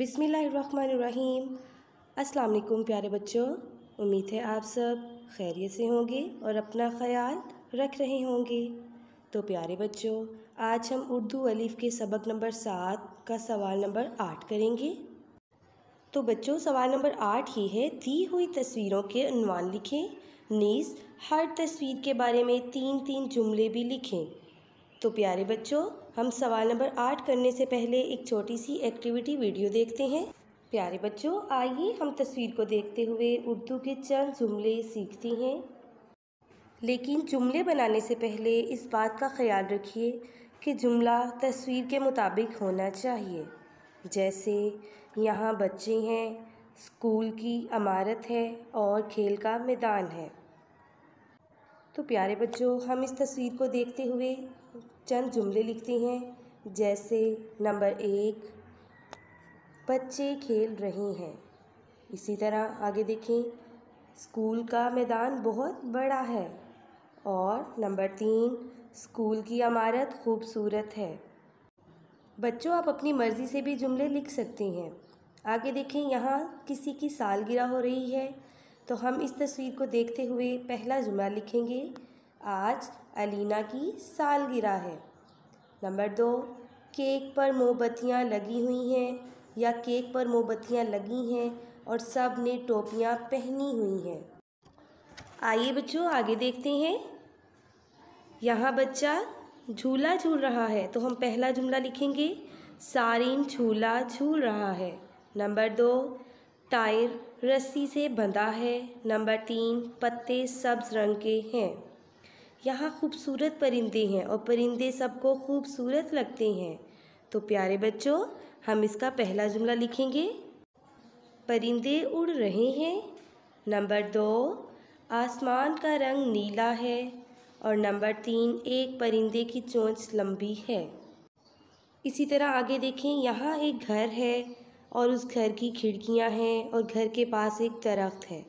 बिसमीम् अस्सलाम प्यारे बच्चों उम्मीद है आप सब खैरियत से होंगे और अपना ख्याल रख रहे होंगे तो प्यारे बच्चों आज हम उर्दू अलिफ़ के सबक नंबर सात का सवाल नंबर आठ करेंगे तो बच्चों सवाल नंबर आठ ही है दी हुई तस्वीरों के अनवान लिखें नीज़ हर तस्वीर के बारे में तीन तीन जुमले भी लिखें तो प्यारे बच्चों हम सवाल नंबर आठ करने से पहले एक छोटी सी एक्टिविटी वीडियो देखते हैं प्यारे बच्चों आइए हम तस्वीर को देखते हुए उर्दू के चंद जुमले सीखते हैं लेकिन जुमले बनाने से पहले इस बात का ख्याल रखिए कि जुमला तस्वीर के मुताबिक होना चाहिए जैसे यहाँ बच्चे हैं स्कूल की इमारत है और खेल का मैदान है तो प्यारे बच्चों हम इस तस्वीर को देखते हुए चंद जुमले लिखते हैं जैसे नंबर एक बच्चे खेल रहे हैं इसी तरह आगे देखें स्कूल का मैदान बहुत बड़ा है और नंबर तीन स्कूल की इमारत खूबसूरत है बच्चों आप अपनी मर्ज़ी से भी जुमले लिख सकते हैं आगे देखें यहाँ किसी की सालगिरह हो रही है तो हम इस तस्वीर को देखते हुए पहला जुमला लिखेंगे आज अलीना की सालगिरह है नंबर दो केक पर मोमबत्तियाँ लगी हुई हैं या केक पर मोमबत्तियाँ लगी हैं और सब ने टोपियाँ पहनी हुई हैं आइए बच्चों आगे देखते हैं यहाँ बच्चा झूला झूल रहा है तो हम पहला जुमला लिखेंगे सारिन झूला झूल रहा है नंबर दो टायर रस्सी से बंधा है नंबर तीन पत्ते सब्ज रंग के हैं यहाँ खूबसूरत परिंदे हैं और परिंदे सबको खूबसूरत लगते हैं तो प्यारे बच्चों हम इसका पहला जुमला लिखेंगे परिंदे उड़ रहे हैं नंबर दो आसमान का रंग नीला है और नंबर तीन एक परिंदे की चोंच लंबी है इसी तरह आगे देखें यहाँ एक घर है और उस घर की खिड़कियां हैं और घर के पास एक दरख्त है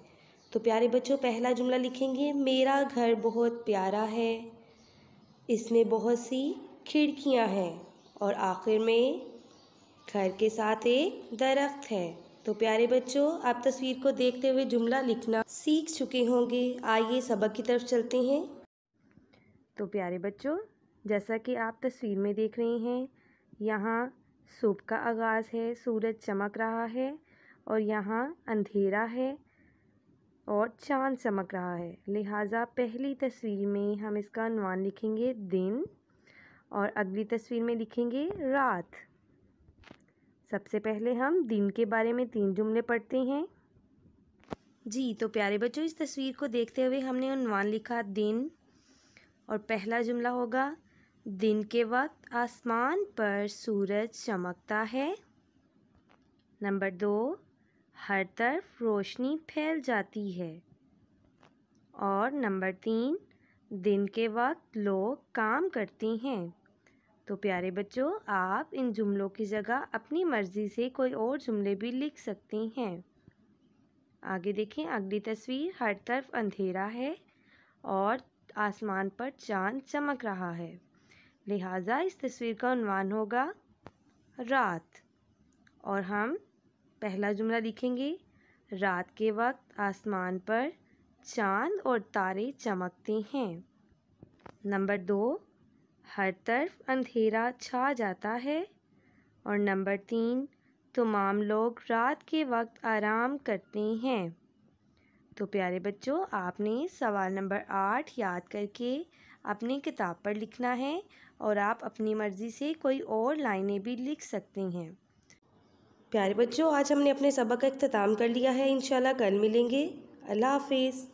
तो प्यारे बच्चों पहला जुमला लिखेंगे मेरा घर बहुत प्यारा है इसमें बहुत सी खिड़कियां हैं और आखिर में घर के साथ एक दरख्त है तो प्यारे बच्चों आप तस्वीर को देखते हुए जुमला लिखना सीख चुके होंगे आइए सबक की तरफ चलते हैं तो प्यारे बच्चों जैसा कि आप तस्वीर में देख रहे हैं यहाँ सुबह का आगाज है सूरज चमक रहा है और यहाँ अंधेरा है और चाँद चमक रहा है लिहाजा पहली तस्वीर में हम इसका अनुमान लिखेंगे दिन और अगली तस्वीर में लिखेंगे रात सबसे पहले हम दिन के बारे में तीन जुमले पढ़ते हैं जी तो प्यारे बच्चों इस तस्वीर को देखते हुए हमने अनुमान लिखा दिन और पहला जुमला होगा दिन के वक्त आसमान पर सूरज चमकता है नंबर दो हर तरफ रोशनी फैल जाती है और नंबर तीन दिन के वक्त लोग काम करते हैं तो प्यारे बच्चों आप इन जुमलों की जगह अपनी मर्ज़ी से कोई और जुमले भी लिख सकते हैं आगे देखें अगली तस्वीर हर तरफ अंधेरा है और आसमान पर चांद चमक रहा है लिहाजा इस तस्वीर का उनवान होगा रात और हम पहला जुमला लिखेंगे रात के वक्त आसमान पर चांद और तारे चमकते हैं नंबर दो हर तरफ अंधेरा छा जाता है और नंबर तीन तमाम लोग रात के वक्त आराम करते हैं तो प्यारे बच्चों आपने सवाल नंबर आठ याद करके अपनी किताब पर लिखना है और आप अपनी मर्ज़ी से कोई और लाइनें भी लिख सकते हैं प्यारे बच्चों आज हमने अपने सबक का अख्ताम कर लिया है इन कल मिलेंगे अल्लाह हाफिज़